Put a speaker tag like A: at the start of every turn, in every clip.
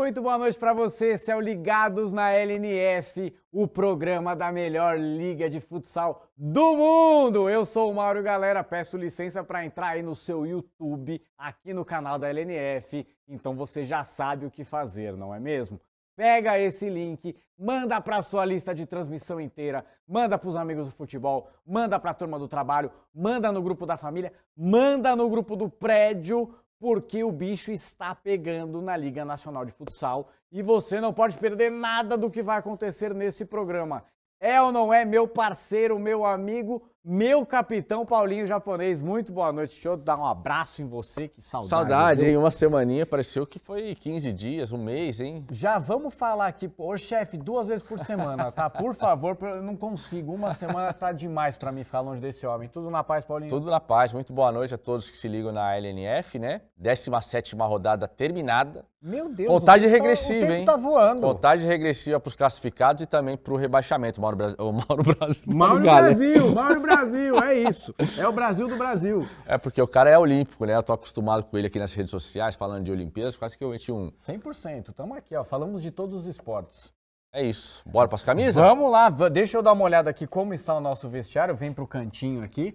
A: muito boa noite para você. Esse Ligados na LNF, o programa da melhor liga de futsal do mundo. Eu sou o Mauro Galera, peço licença para entrar aí no seu YouTube, aqui no canal da LNF. Então você já sabe o que fazer, não é mesmo? Pega esse link, manda para sua lista de transmissão inteira, manda para os amigos do futebol, manda para a turma do trabalho, manda no grupo da família, manda no grupo do prédio, porque o bicho está pegando na Liga Nacional de Futsal e você não pode perder nada do que vai acontecer nesse programa. É ou não é, meu parceiro, meu amigo? Meu capitão Paulinho japonês, muito boa noite. Deixa eu dar um abraço em você, que saudade. Saudade, hein?
B: Uma semaninha, pareceu que foi 15 dias, um mês, hein? Já vamos falar aqui, ô
A: chefe, duas vezes por semana, tá? Por favor, eu não consigo. Uma semana tá demais para mim ficar
B: longe desse homem. Tudo na paz, Paulinho? Tudo na paz. Muito boa noite a todos que se ligam na LNF, né? 17 rodada terminada.
A: Meu Deus, Contagem o tá- regressiva, tá, o hein? tá voando.
B: Contagem regressiva para os classificados e também para o rebaixamento, Mauro, Mauro Brasil. Mauro Brasil, Mauro Brasil. Brasil, é isso. É o Brasil do Brasil. É porque o cara é olímpico, né? Eu tô acostumado com ele aqui nas redes sociais, falando de Olimpíadas, quase que eu meti um. 100%. Tamo aqui, ó. Falamos de todos os esportes. É isso. Bora para as camisas? Vamos
A: lá. Deixa eu dar uma olhada aqui como está o nosso vestiário. Vem pro cantinho aqui.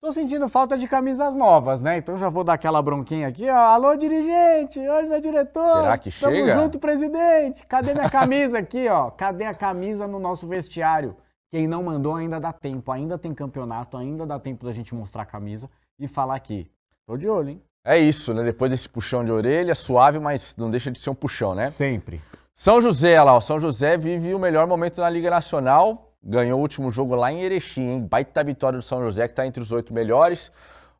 A: Tô sentindo falta de camisas novas, né? Então já vou dar aquela bronquinha aqui, ó. Alô, dirigente! Oi, meu é diretor! Será que Tamo chega? Tamo junto, presidente! Cadê minha camisa aqui, ó? Cadê a camisa no nosso vestiário? Quem não mandou ainda dá tempo, ainda tem campeonato,
B: ainda dá tempo da gente mostrar a camisa e falar aqui. Tô de olho, hein? É isso, né? Depois desse puxão de orelha, suave, mas não deixa de ser um puxão, né? Sempre. São José, lá, o São José vive o melhor momento na Liga Nacional. Ganhou o último jogo lá em Erechim, hein? Baita vitória do São José, que tá entre os oito melhores.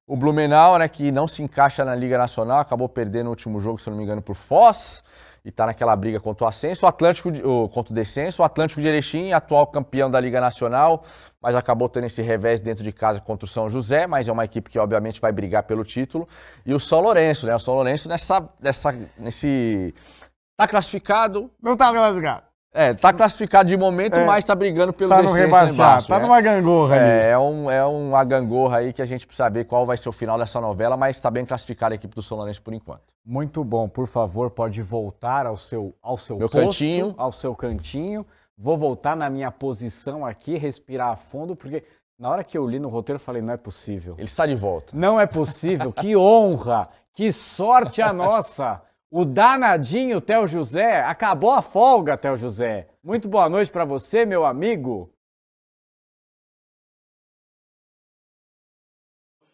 B: O Blumenau, né, que não se encaixa na Liga Nacional, acabou perdendo o último jogo, se não me engano, por Foz e está naquela briga contra o ascenso, o Atlético de, o, contra o descenso, o Atlântico de Erechim, atual campeão da Liga Nacional, mas acabou tendo esse revés dentro de casa contra o São José, mas é uma equipe que obviamente vai brigar pelo título, e o São Lourenço, né? O São Lourenço nessa, nessa nesse tá classificado? Não tá classificado. É, tá classificado de momento, é, mas tá brigando pelo tá descenso embaixo, Tá é. numa gangorra é, ali. É, um, é uma gangorra aí que a gente precisa saber qual vai ser o final dessa novela, mas tá bem classificada a equipe do Solanense por enquanto.
A: Muito bom, por favor, pode voltar ao seu, ao seu Meu posto, cantinho. ao seu cantinho. Vou voltar na minha posição aqui, respirar a fundo, porque na hora que eu li no roteiro, eu falei, não é possível. Ele está de volta. Não é possível, que honra, que sorte a nossa! O danadinho Tel José, acabou a folga, Tel José.
C: Muito boa noite para você, meu amigo.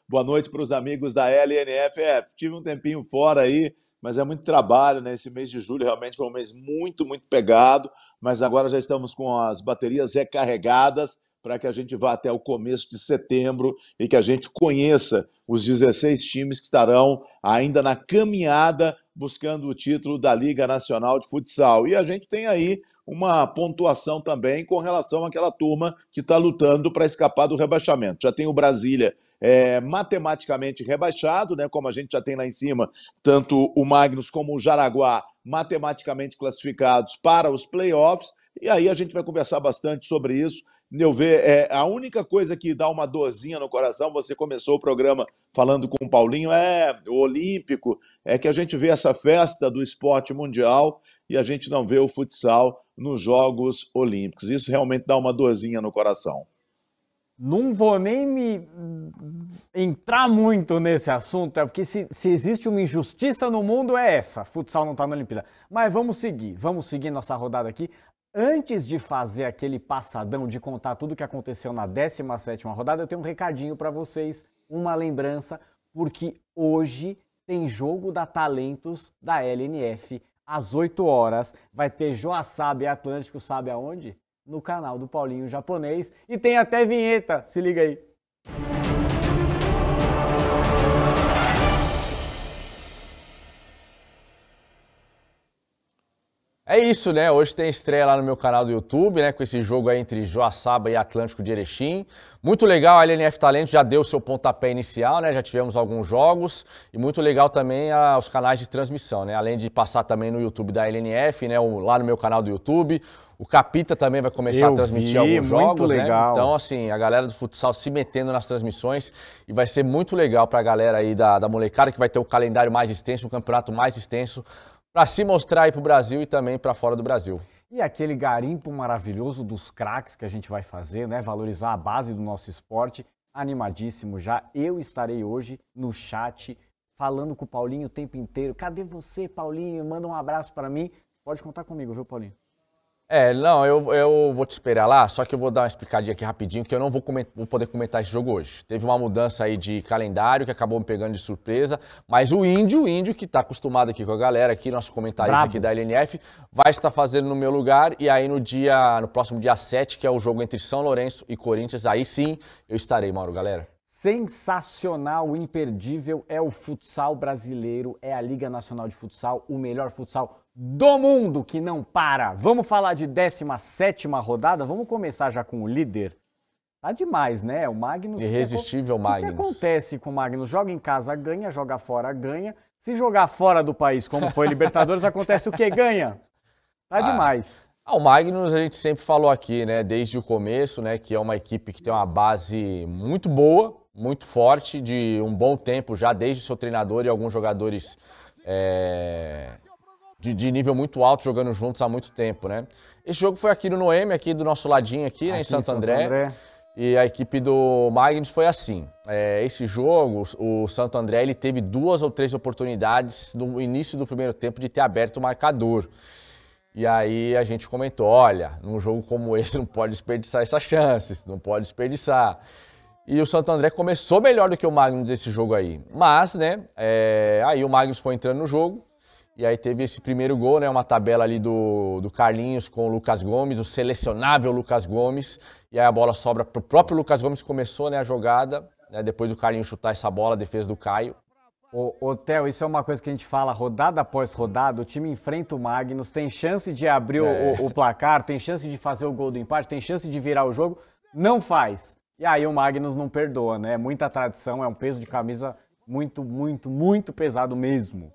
C: Boa noite para os amigos da LNF. É, tive um tempinho fora aí, mas é muito trabalho, né? Esse mês de julho realmente foi um mês muito, muito pegado, mas agora já estamos com as baterias recarregadas para que a gente vá até o começo de setembro e que a gente conheça os 16 times que estarão ainda na caminhada buscando o título da Liga Nacional de Futsal. E a gente tem aí uma pontuação também com relação àquela turma que está lutando para escapar do rebaixamento. Já tem o Brasília é, matematicamente rebaixado, né? Como a gente já tem lá em cima, tanto o Magnus como o Jaraguá matematicamente classificados para os playoffs. E aí a gente vai conversar bastante sobre isso eu ver, é, a única coisa que dá uma dorzinha no coração, você começou o programa falando com o Paulinho, é o Olímpico, é que a gente vê essa festa do esporte mundial e a gente não vê o futsal nos Jogos Olímpicos. Isso realmente dá uma dorzinha no coração.
A: Não vou nem me entrar muito nesse assunto, é porque se, se existe uma injustiça no mundo é essa. Futsal não está na Olimpíada. Mas vamos seguir, vamos seguir nossa rodada aqui. Antes de fazer aquele passadão de contar tudo o que aconteceu na 17ª rodada, eu tenho um recadinho para vocês, uma lembrança, porque hoje tem jogo da Talentos da LNF às 8 horas. Vai ter Joaçaba Atlântico, sabe aonde? No canal do Paulinho Japonês e tem até vinheta. Se liga aí.
B: É isso, né? Hoje tem estreia lá no meu canal do YouTube, né? Com esse jogo aí entre Joaçaba e Atlântico de Erechim. Muito legal, a LNF Talento já deu seu pontapé inicial, né? Já tivemos alguns jogos. E muito legal também a, ah, os canais de transmissão, né? Além de passar também no YouTube da LNF, né? O, lá no meu canal do YouTube. O Capita também vai começar Eu a transmitir vi, alguns jogos, né? legal. né? Então, assim, a galera do futsal se metendo nas transmissões e vai ser muito legal para a galera aí da, da molecada que vai ter o calendário mais extenso, o campeonato mais extenso para se mostrar aí para o Brasil e também para fora do Brasil. E aquele garimpo maravilhoso dos craques que a gente vai fazer, né? Valorizar a base do nosso esporte.
A: Animadíssimo já. Eu estarei hoje no chat falando com o Paulinho o tempo inteiro. Cadê você, Paulinho? Manda um abraço para mim. Pode contar comigo, viu, Paulinho?
B: É, não, eu, eu vou te esperar lá, só que eu vou dar uma explicadinha aqui rapidinho, que eu não vou, comentar, vou poder comentar esse jogo hoje. Teve uma mudança aí de calendário que acabou me pegando de surpresa, mas o Índio, o Índio, que tá acostumado aqui com a galera aqui, nosso comentarista Bravo. aqui da LNF, vai estar fazendo no meu lugar, e aí no dia, no próximo dia 7, que é o jogo entre São Lourenço e Corinthians, aí sim eu estarei, Mauro, galera.
A: Sensacional, imperdível é o futsal brasileiro, é a Liga Nacional de Futsal, o melhor futsal do mundo que não para. Vamos falar de 17 rodada? Vamos começar já com o líder. Tá demais, né? O Magnus. Irresistível, que, Magnus. O que acontece com o Magnus? Joga em casa, ganha, joga fora, ganha. Se jogar fora do país, como foi Libertadores, acontece o que? Ganha.
B: Tá ah, demais. Ah, o Magnus a gente sempre falou aqui, né? Desde o começo, né? Que é uma equipe que tem uma base muito boa, muito forte, de um bom tempo já, desde o seu treinador e alguns jogadores é, de, de, nível muito alto jogando juntos há muito tempo, né? Esse jogo foi aqui no Noemi, aqui do nosso ladinho aqui, né, aqui né, em Santo, Santo André. André. E a equipe do Magnus foi assim. É, esse jogo, o Santo André, ele teve duas ou três oportunidades no início do primeiro tempo de ter aberto o marcador. E aí a gente comentou, olha, num jogo como esse não pode desperdiçar essas chances, não pode desperdiçar. E o Santo André começou melhor do que o Magnus esse jogo aí. Mas, né, é, aí o Magnus foi entrando no jogo, e aí teve esse primeiro gol, né? Uma tabela ali do, do Carlinhos com o Lucas Gomes, o selecionável Lucas Gomes. E aí a bola sobra pro próprio Lucas Gomes, começou né, a jogada. Né, depois do Carlinhos chutar essa bola, a defesa do Caio.
A: Ô, Theo, isso é uma coisa que a gente fala rodada após rodada, o time enfrenta o Magnus, tem chance de abrir é. o, o placar, tem chance de fazer o gol do empate, tem chance de virar o jogo, não faz. E aí o Magnus não perdoa, né? Muita tradição, é um peso de camisa muito, muito, muito pesado mesmo.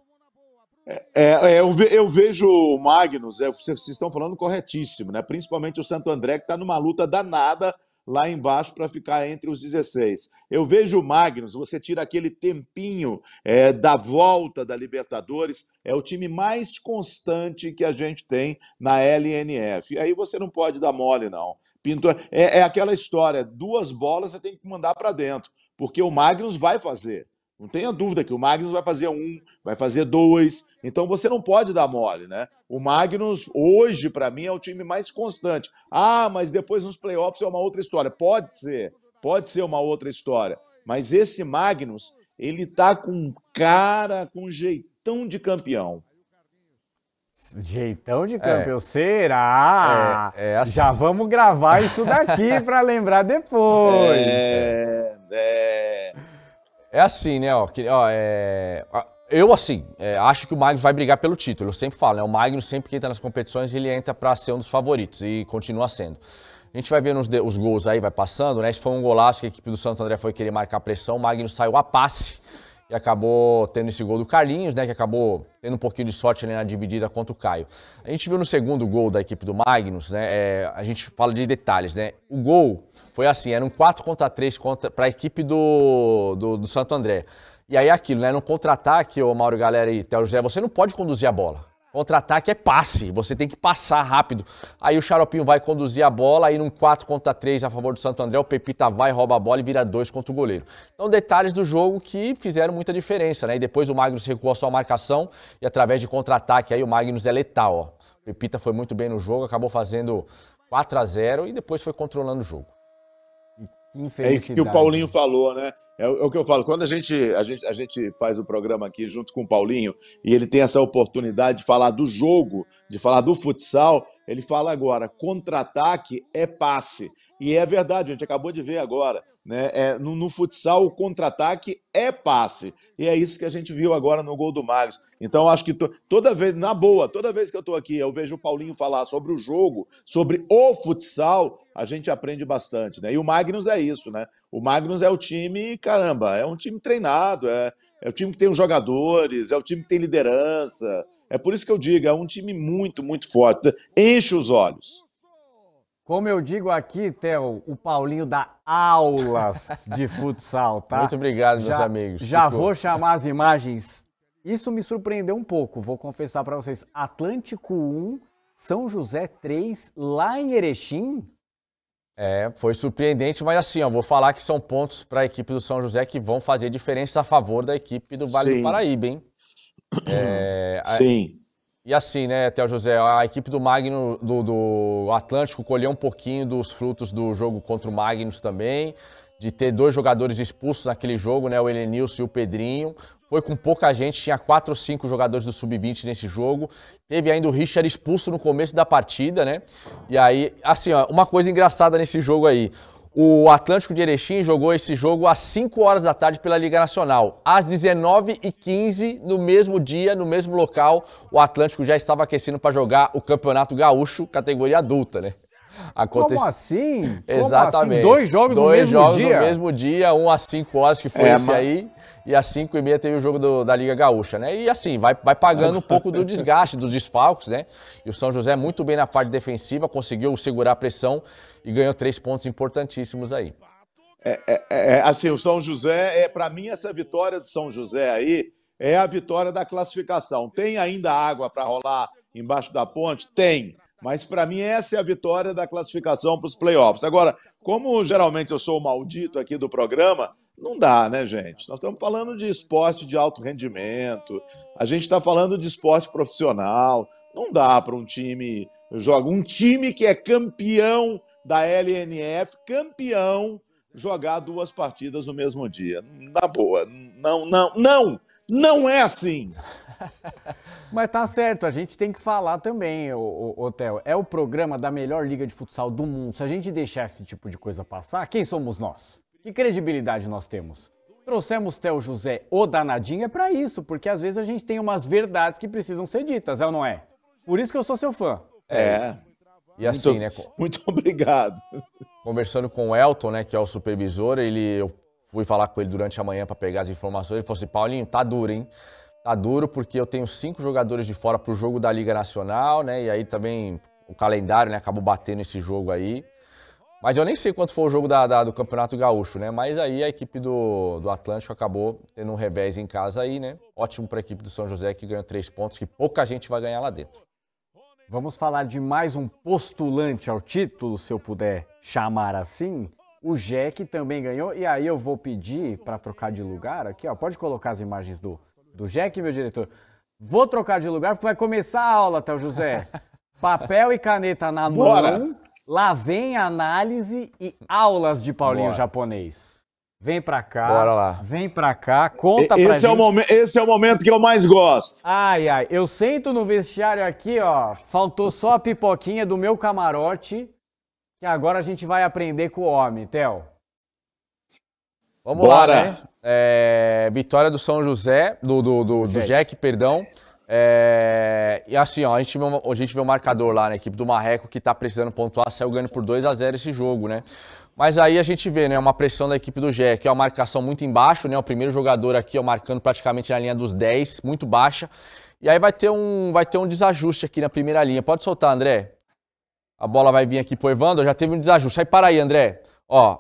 C: É, é, eu, ve, eu, vejo o Magnus, é, vocês estão falando corretíssimo, né? Principalmente o Santo André, que está numa luta danada lá embaixo para ficar entre os 16. Eu vejo o Magnus, você tira aquele tempinho é, da volta da Libertadores, é o time mais constante que a gente tem na LNF. E aí você não pode dar mole, não. Pinto, é, é aquela história: duas bolas você tem que mandar para dentro, porque o Magnus vai fazer. Não tenha dúvida que o Magnus vai fazer um, vai fazer dois. Então você não pode dar mole, né? O Magnus, hoje, para mim, é o time mais constante. Ah, mas depois nos playoffs é uma outra história. Pode ser, pode ser uma outra história. Mas esse Magnus, ele tá com cara, com jeitão de campeão.
A: Jeitão de é. campeão, é. será?
B: É, é assim. Já vamos gravar isso
C: daqui
A: para lembrar depois.
B: É,
C: é.
B: É assim, né? Ó, que, ó, é, eu, assim, é, acho que o Magnus vai brigar pelo título. Eu sempre falo, né? O Magnus, sempre que entra nas competições, ele entra para ser um dos favoritos e continua sendo. A gente vai vendo os, os, gols aí, vai passando, né? Esse foi um golaço que a equipe do Santo André foi querer marcar pressão. O Magnus saiu a passe e acabou tendo esse gol do Carlinhos, né? Que acabou tendo um pouquinho de sorte ali na dividida contra o Caio. A gente viu no segundo gol da equipe do Magnus, né? É, a gente fala de detalhes, né? O gol foi assim, era um 4 contra 3 contra, para a equipe do, do, do, Santo André. E aí é aquilo, né? No contra-ataque, o Mauro Galera e Théo José, você não pode conduzir a bola. Contra-ataque é passe, você tem que passar rápido. Aí o Xaropinho vai conduzir a bola, aí num 4 contra 3 a favor do Santo André, o Pepita vai, rouba a bola e vira 2 contra o goleiro. Então, detalhes do jogo que fizeram muita diferença, né? E depois o Magnus recuou a sua marcação e através de contra-ataque aí o Magnus é letal, ó. O Pepita foi muito bem no jogo, acabou fazendo 4 a 0 e depois foi controlando o jogo. É isso que o Paulinho
C: falou, né? É o, é o que eu falo. Quando a gente, a, gente, a gente faz o programa aqui junto com o Paulinho e ele tem essa oportunidade de falar do jogo, de falar do futsal, ele fala agora: contra-ataque é passe. E é verdade, a gente acabou de ver agora. Né? É, no, no, futsal, o contra-ataque é passe. E é isso que a gente viu agora no gol do Magnus Então, acho que to, toda vez, na boa, toda vez que eu estou aqui, eu vejo o Paulinho falar sobre o jogo, sobre o futsal, a gente aprende bastante. Né? E o Magnus é isso, né? O Magnus é o time, caramba, é um time treinado, é, é o time que tem os jogadores, é o time que tem liderança. É por isso que eu digo, é um time muito, muito forte. Enche os olhos.
A: Como eu digo aqui, Theo, o Paulinho dá aulas de futsal, tá? Muito obrigado, já, meus amigos. Já Ficou. vou chamar as imagens. Isso me surpreendeu um pouco, vou confessar para vocês. Atlântico 1, São José 3,
B: lá em Erechim. É, foi surpreendente, mas assim, ó, vou falar que são pontos para a equipe do São José que vão fazer diferença a favor da equipe do Vale Sim. do Paraíba, hein? É, Sim. A... E assim, né, Théo José, a equipe do Magno, do, do Atlântico, colheu um pouquinho dos frutos do jogo contra o Magnus também, de ter dois jogadores expulsos naquele jogo, né, o Elenilson e o Pedrinho. Foi com pouca gente, tinha quatro ou cinco jogadores do Sub-20 nesse jogo. Teve ainda o Richard expulso no começo da partida, né? E aí, assim, ó, uma coisa engraçada nesse jogo aí. O Atlântico de Erechim jogou esse jogo às 5 horas da tarde pela Liga Nacional. Às 19h15, no mesmo dia, no mesmo local, o Atlântico já estava aquecendo para jogar o Campeonato Gaúcho, categoria adulta, né? Aconte... Como assim? Exatamente. Como assim? Dois jogos, Dois no, mesmo jogos no mesmo dia? um às 5 horas, que foi é, esse mas... aí e às 5 e meia teve o jogo do, da Liga Gaúcha, né? E assim, vai, vai pagando um pouco do desgaste, dos desfalques, né? E o São José muito bem na parte defensiva, conseguiu segurar a pressão e ganhou três pontos importantíssimos aí.
C: É, é, é, é assim, o São José, é, para mim, essa vitória do São José aí é a vitória da classificação. Tem ainda água para rolar embaixo da ponte? Tem. Mas para mim essa é a vitória da classificação para os playoffs. Agora, como geralmente eu sou o maldito aqui do programa, não dá, né, gente? Nós estamos falando de esporte de alto rendimento, a gente está falando de esporte profissional. Não dá para um time jogar. Um time que é campeão da LNF, campeão, jogar duas partidas no mesmo dia. Na boa. Não, não, não! Não é assim!
A: Mas tá certo, a gente tem que falar também, Otel. É o programa da melhor liga de futsal do mundo. Se a gente deixar esse tipo de coisa passar, quem somos nós? Que credibilidade nós temos? Trouxemos Theo José o danadinho é para isso, porque às vezes a gente tem umas verdades que precisam ser ditas, é ou não é? Por isso que eu sou seu fã. É. é.
B: E assim, muito, né? Muito obrigado. Conversando com o Elton, né, que é o supervisor, ele eu fui falar com ele durante a manhã para pegar as informações, ele falou assim: "Paulinho, tá duro, hein?" Tá duro porque eu tenho cinco jogadores de fora pro jogo da Liga Nacional, né? E aí também o calendário, né, acabou batendo esse jogo aí. Mas eu nem sei quanto foi o jogo da, da, do Campeonato Gaúcho, né? Mas aí a equipe do, do Atlântico acabou tendo um revés em casa aí, né? Ótimo para a equipe do São José que ganhou três pontos que pouca gente vai ganhar lá dentro. Vamos falar de mais um
A: postulante ao título, se eu puder chamar assim. O Jack também ganhou e aí eu vou pedir para trocar de lugar aqui, ó. Pode colocar as imagens do do Jack, meu diretor. Vou trocar de lugar porque vai começar a aula, Théo José. Papel e caneta na Bora. mão Lá vem análise e aulas de Paulinho Bora. japonês. Vem pra cá.
C: Bora lá. Vem pra cá, conta esse pra é gente. O momen- esse é o momento que eu mais gosto.
A: Ai, ai. Eu sento no vestiário aqui, ó. Faltou só a pipoquinha do meu camarote. Que agora a gente vai aprender com o homem, Theo.
B: Vamos Bora. lá, né? É, vitória do São José, do, do, do, do Jack. Jack, perdão. É, e assim, ó, a gente, vê a gente vê um marcador lá na equipe do Marreco que tá precisando pontuar, saiu ganhando por 2 a 0 esse jogo, né? Mas aí a gente vê, né, uma pressão da equipe do Gé que é uma marcação muito embaixo, né? O primeiro jogador aqui, ó, marcando praticamente na linha dos 10, muito baixa. E aí vai ter um, vai ter um desajuste aqui na primeira linha. Pode soltar, André. A bola vai vir aqui pro Evandro, já teve um desajuste. Aí para aí, André. Ó,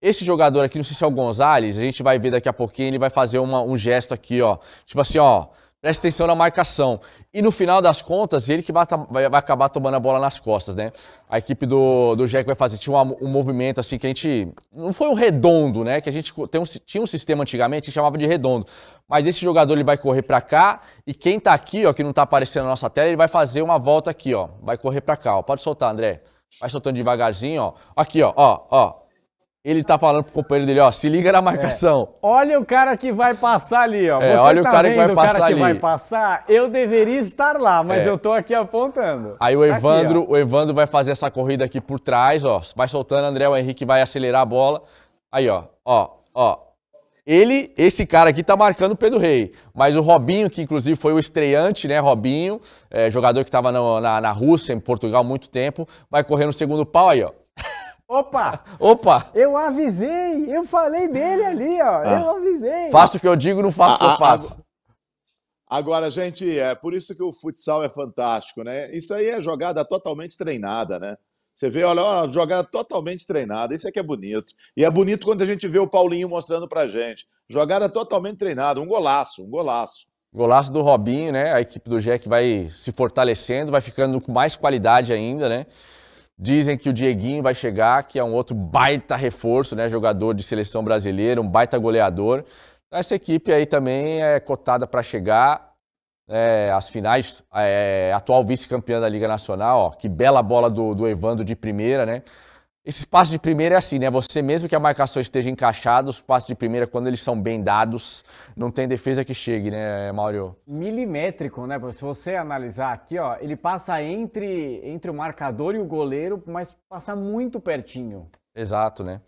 B: esse jogador aqui, não sei se é o Gonzalez, a gente vai ver daqui a pouquinho, ele vai fazer uma, um gesto aqui, ó. Tipo assim, ó, preste atenção na marcação. E no final das contas, ele que vai, vai, vai acabar tomando a bola nas costas, né? A equipe do, do Jack vai fazer. Tinha um, um, movimento assim que a gente. Não foi um redondo, né? Que a gente tem um, tinha um sistema antigamente que chamava de redondo. Mas esse jogador ele vai correr para cá e quem tá aqui, ó, que não tá aparecendo na nossa tela, ele vai fazer uma volta aqui, ó. Vai correr para cá, ó. Pode soltar, André. Vai soltando devagarzinho, ó. Aqui, ó, ó, ó, ele tá falando pro companheiro dele, ó, se liga na é. marcação.
A: É. Olha o cara que vai passar ali, ó. É, Você olha tá o cara que vai o passar cara que ali. vai passar, eu deveria estar lá, mas é. eu tô aqui apontando. Aí o tá Evandro,
B: aqui, o Evandro vai fazer essa corrida aqui por trás, ó. Vai soltando, André, o Henrique vai acelerar a bola. Aí, ó, ó, ó. Ele, esse cara aqui tá marcando o Pedro Rei, mas o Robinho, que inclusive foi o estreante, né, Robinho, é, jogador que tava na, na, na Rússia, em Portugal, há muito tempo, vai correr no segundo pau aí, ó.
A: Opa! Opa! Eu avisei, eu falei dele ali, ó. Ah. Eu avisei. Faço o
C: que
B: eu digo, não faço o que eu ah,
C: ah, ah, faço. Agora, gente, é por isso que o futsal é fantástico, né? Isso aí é jogada totalmente treinada, né? Você vê, olha, ó, jogada totalmente treinada. Isso é que é bonito. E é bonito quando a gente vê o Paulinho mostrando pra gente. Jogada totalmente treinada, um golaço, um golaço. Golaço do Robinho,
B: né? A equipe do Jack vai se fortalecendo, vai ficando com mais qualidade ainda, né? Dizem que o Dieguinho vai chegar, que é um outro baita reforço, né? Jogador de seleção brasileira, um baita goleador. Essa equipe aí também é cotada para chegar é, às finais. É, atual vice-campeã da Liga Nacional, ó, que bela bola do, do Evandro de primeira, né? Esses passos de primeira é assim, né? Você mesmo que a marcação esteja encaixada, os passos de primeira, quando eles são bem dados, não tem defesa que chegue, né, Mauro?
A: Milimétrico, né? Se você analisar aqui, ó, ele passa entre, entre o marcador e o goleiro, mas passa muito pertinho.
B: Exato, né?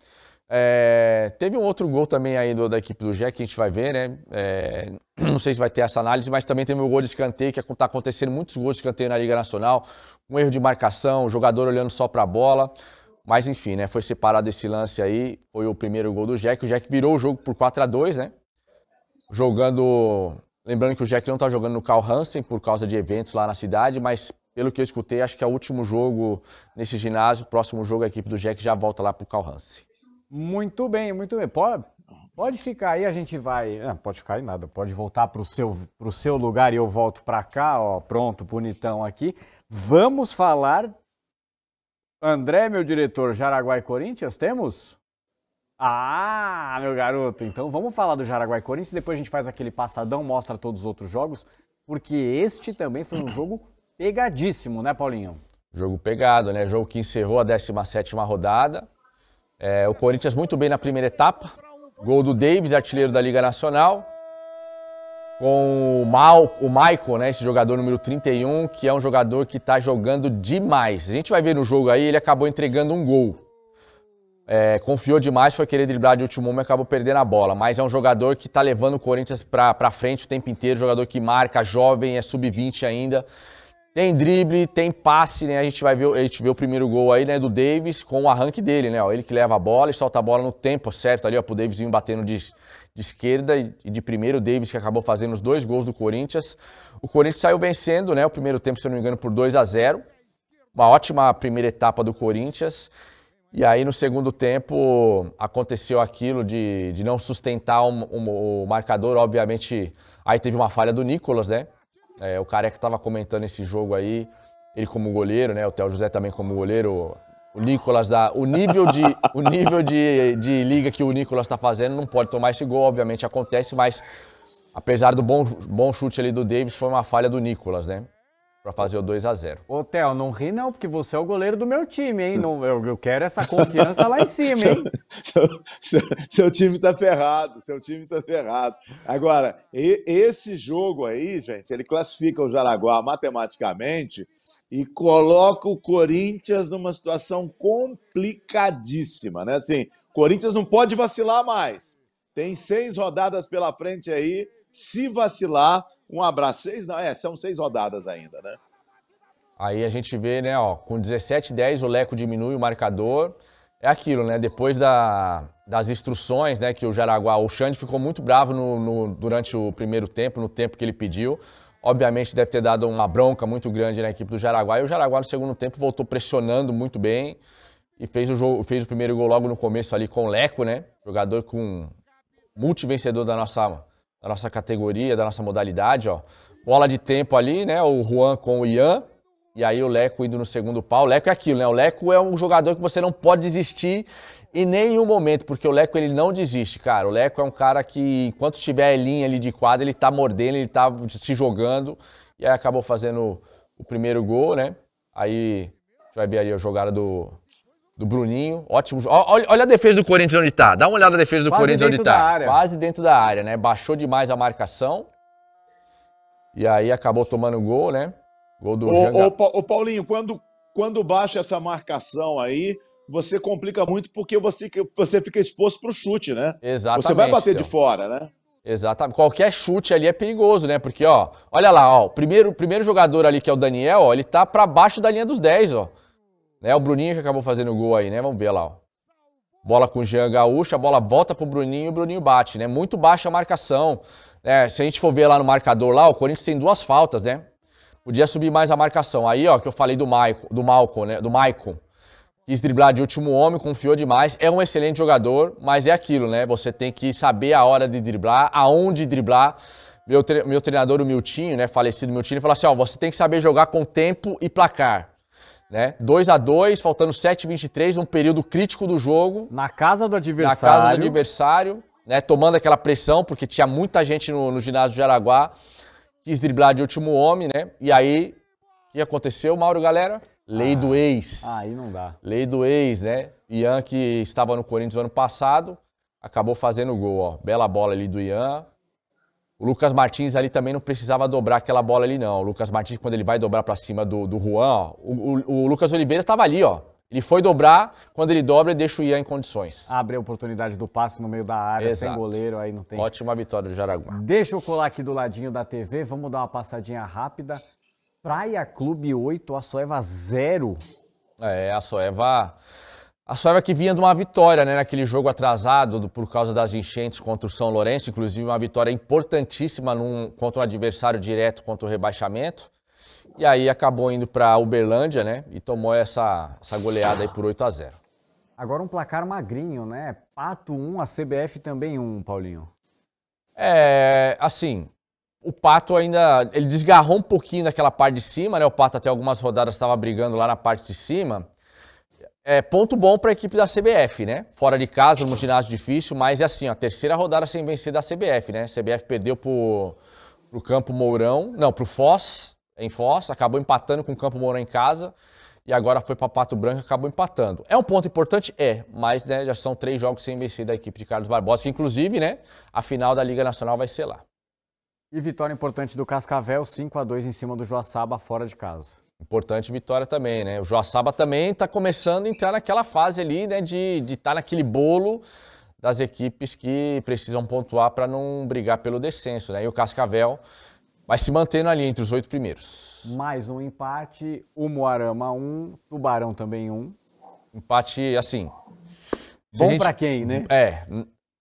B: É, teve um outro gol também aí do, da equipe do Jack, que a gente vai ver, né? É, não sei se vai ter essa análise, mas também teve o um gol de escanteio, que está é, acontecendo muitos gols de escanteio na Liga Nacional, um erro de marcação, o jogador olhando só para a bola. Mas enfim, né? Foi separado esse lance aí. Foi o primeiro gol do Jack. O Jack virou o jogo por 4 a 2 né? Jogando. Lembrando que o Jack não tá jogando no Carl Hansen por causa de eventos lá na cidade, mas pelo que eu escutei, acho que é o último jogo nesse ginásio. Próximo jogo, a equipe do Jack já volta lá pro Carl Hansen.
A: Muito bem, muito bem. Pode, pode ficar aí, a gente vai. Não, ah, pode ficar aí nada, pode voltar pro seu, pro seu lugar e eu volto para cá, ó. Pronto, bonitão aqui. Vamos falar André, meu diretor, Jaraguai e Corinthians, temos? Ah, meu garoto, então vamos falar do Jaraguai e Corinthians, depois a gente faz aquele passadão, mostra todos os outros jogos, porque
B: este também foi um jogo pegadíssimo, né, Paulinho? Jogo pegado, né? Jogo que encerrou a 17 rodada. É, o Corinthians muito bem na primeira etapa. Gol do Davis, artilheiro da Liga Nacional com o, Mal, o Michael, né, esse jogador número 31, que é um jogador que está jogando demais. A gente vai ver no jogo aí, ele acabou entregando um gol. É, confiou demais, foi querer driblar de último homem e acabou perdendo a bola. Mas é um jogador que está levando o Corinthians para frente o tempo inteiro, jogador que marca, jovem, é sub-20 ainda. Tem drible, tem passe, né? A gente vai ver, a gente vê o primeiro gol aí, né, do Davis com o arranque dele, né? Ó, ele que leva a bola e solta a bola no tempo certo ali, ó, pro Davis bater no de de esquerda e de primeiro Davis que acabou fazendo os dois gols do Corinthians. O Corinthians saiu vencendo, né, o primeiro tempo, se eu não me engano, por 2 a 0. Uma ótima primeira etapa do Corinthians. E aí no segundo tempo aconteceu aquilo de, de não sustentar o marcador, obviamente. Aí teve uma falha do Nicolas, né? É, o Careca estava comentando esse jogo aí, ele como goleiro, né? O Theo José também como goleiro o Nicolas da O nível de, o nível de, de liga que o Nicolas está fazendo não pode tomar esse gol, obviamente acontece, mas apesar do bom, bom chute ali do Davis, foi uma falha do Nicolas, né? Pra fazer o 2 a 0
A: Ô, Theo, não ri não, porque você é o goleiro do meu time,
C: hein? Não, eu, eu quero essa confiança lá em cima, hein? seu, seu, seu, time tá ferrado, seu time tá ferrado. Agora, e, esse jogo aí, gente, ele classifica o Jaraguá matematicamente e coloca o Corinthians numa situação complicadíssima, né? Assim, Corinthians não pode vacilar mais. Tem seis rodadas pela frente aí. Se vacilar, um abraço. Seis, não, é, são seis rodadas ainda, né?
B: Aí a gente vê, né, ó, com 17 10 o Leco diminui o marcador. É aquilo, né? Depois da, das instruções, né, que o Jaraguá, o Xande ficou muito bravo no, no, durante o primeiro tempo, no tempo que ele pediu obviamente deve ter dado uma bronca muito grande na equipe do Jaraguá. E o Jaraguá no segundo tempo voltou pressionando muito bem e fez o, jogo, fez o primeiro gol logo no começo ali com o Leco, né? Jogador com multivencedor da nossa, da nossa categoria, da nossa modalidade, ó. Bola de tempo ali, né? O Juan com o Ian. E aí o Leco indo no segundo pau. O Leco é aquilo, né? O Leco é um jogador que você não pode desistir em nenhum momento, porque o Leco ele não desiste, cara. O Leco é um cara que, enquanto tiver linha ali de quadra, ele tá mordendo, ele tá se jogando. E aí acabou fazendo o primeiro gol, né? Aí vai ver ali a jogada do, do Bruninho. Ótimo. Olha, olha a defesa do Corinthians onde tá. Dá uma olhada na defesa do Quase Corinthians onde tá. Área. Quase dentro da área, né? Baixou demais a marcação. E aí acabou tomando gol, né? Gol do. Ô, ô,
C: ô Paulinho, quando, quando baixa essa marcação aí você complica muito porque você, você fica exposto para o chute, né?
B: Exatamente. Você vai bater então. de fora, né? Exatamente. Qualquer chute ali é perigoso, né? Porque, ó, olha lá, ó, o primeiro, primeiro jogador ali, que é o Daniel, ó, ele tá para baixo da linha dos 10, ó. Né? O Bruninho que acabou fazendo o gol aí, né? Vamos ver lá, ó. Bola com o Jean Gaúcho, a bola volta pro Bruninho e o Bruninho bate, né? Muito baixa a marcação. Né? Se a gente for ver lá no marcador lá, o Corinthians tem duas faltas, né? Podia subir mais a marcação. Aí, ó, que eu falei do Maicon, do Malcom, né? Do Maicon quis driblar de último homem, confiou demais. É um excelente jogador, mas é aquilo, né? Você tem que saber a hora de driblar, aonde driblar. Meu, tre meu treinador, o Miltinho, né? Falecido Miltinho, falou assim: ó, você tem que saber jogar com tempo e placar. Né? 2 a 2 faltando 7h23, um período crítico do jogo. Na casa do adversário. Na casa do adversário, né? Tomando aquela pressão, porque tinha muita gente no, no ginásio de Araguá. Quis driblar de último homem, né? E aí, o que aconteceu, Mauro, galera? Lei ah, do ex. Aí não dá. Lei do ex, né? Ian, que estava no Corinthians ano passado, acabou fazendo o gol, ó. Bela bola ali do Ian. O Lucas Martins ali também não precisava dobrar aquela bola ali, não. O Lucas Martins, quando ele vai dobrar para cima do, do Juan, ó, o, o, o Lucas Oliveira estava ali, ó. Ele foi dobrar, quando ele dobra, deixa o Ian em condições. Abre a oportunidade do passe no meio da área, Exato.
A: sem goleiro, aí não tem. Ótima vitória do Jaraguá. Deixa eu colar aqui do ladinho da TV, vamos dar uma passadinha rápida.
B: Praia Clube 8, a Soeva 0. É, a Soeva. A Soeva que vinha de uma vitória, né, naquele jogo atrasado do, por causa das enchentes contra o São Lourenço, inclusive uma vitória importantíssima num, contra um adversário direto contra o rebaixamento. E aí acabou indo para Uberlândia, né, e tomou essa, essa goleada aí por 8 a 0.
A: Agora um placar magrinho, né? Pato 1, a CBF também
B: 1, Paulinho. É, assim, o Pato ainda. Ele desgarrou um pouquinho daquela parte de cima, né? O Pato até algumas rodadas estava brigando lá na parte de cima. É, ponto bom para a equipe da CBF, né? Fora de casa, num ginásio difícil, mas é assim, a terceira rodada sem vencer da CBF, né? A CBF perdeu pro, o Campo Mourão, não, pro Foz, em Foz, acabou empatando com o Campo Mourão em casa e agora foi para Pato Branco e acabou empatando. É um ponto importante? É, mas né, já são três jogos sem vencer da equipe de Carlos Barbosa, que inclusive, né, a final da Liga Nacional vai ser lá.
A: E vitória importante do Cascavel, 5 a
B: 2 em cima do Joaçaba fora de casa. Importante vitória também, né? O Joaçaba também está começando a entrar naquela fase ali, né? De estar tá naquele bolo das equipes que precisam pontuar para não brigar pelo descenso, né? E o Cascavel vai se mantendo ali entre os oito primeiros.
A: Mais um empate, o Moarama 1, um, Tubarão também 1. Um.
B: Empate, assim...
A: Bom gente... para quem, né? É,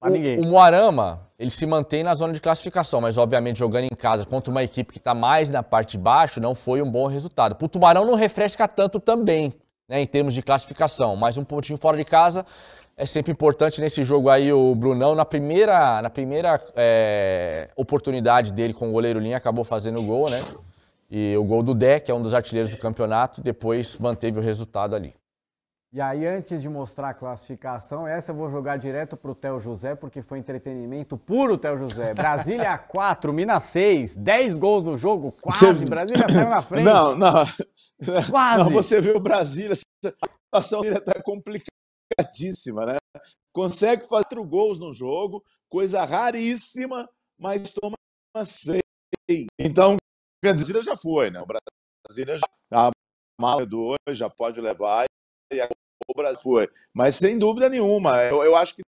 A: a ninguém. O, o
B: Moarama, ele se mantém na zona de classificação, mas obviamente jogando em casa contra uma equipe que está mais na parte de baixo, não foi um bom resultado. Para o Tubarão não refresca tanto também, né, em termos de classificação, mas um pontinho fora de casa é sempre importante nesse jogo aí o Brunão, na primeira, na primeira é, oportunidade dele com o goleiro Linha, acabou fazendo o gol, né? E o gol do Deck, que é um dos artilheiros do campeonato, depois manteve o resultado ali.
A: E aí, antes de mostrar a classificação, essa eu vou jogar direto pro Theo José, porque foi entretenimento puro, Theo José. Brasília 4, Minas 6, 10 gols no jogo, quase. Você... Brasília saiu na frente. Não, não.
C: Quase. Não, você vê o Brasília, a situação está tá complicadíssima, né? Consegue fazer o gols no jogo, coisa raríssima, mas toma seis. Então, Brasília já foi, né? O Brasília já mal já pode levar e a o Brasil foi. Mas sem dúvida nenhuma, eu, eu acho que